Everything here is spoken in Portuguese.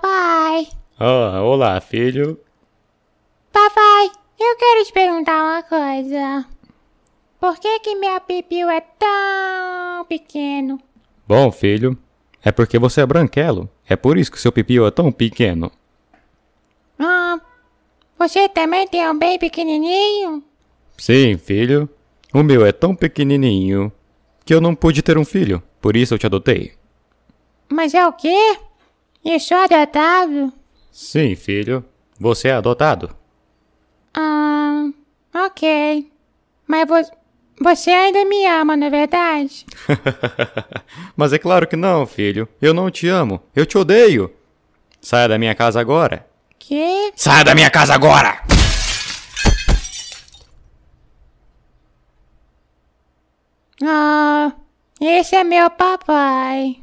Papai! Oh, olá, filho. Papai, eu quero te perguntar uma coisa. Por que que meu pipiu é tão pequeno? Bom, filho, é porque você é branquelo. É por isso que seu pipiu é tão pequeno. Ah, você também tem um bem pequenininho? Sim, filho. O meu é tão pequenininho que eu não pude ter um filho. Por isso eu te adotei. Mas é o quê? Eu é sou adotado? Sim, filho. Você é adotado. Ah, ok. Mas você. Você ainda me ama, não é verdade? Mas é claro que não, filho. Eu não te amo. Eu te odeio. Saia da minha casa agora. Que? Saia da minha casa agora! Ah, esse é meu papai.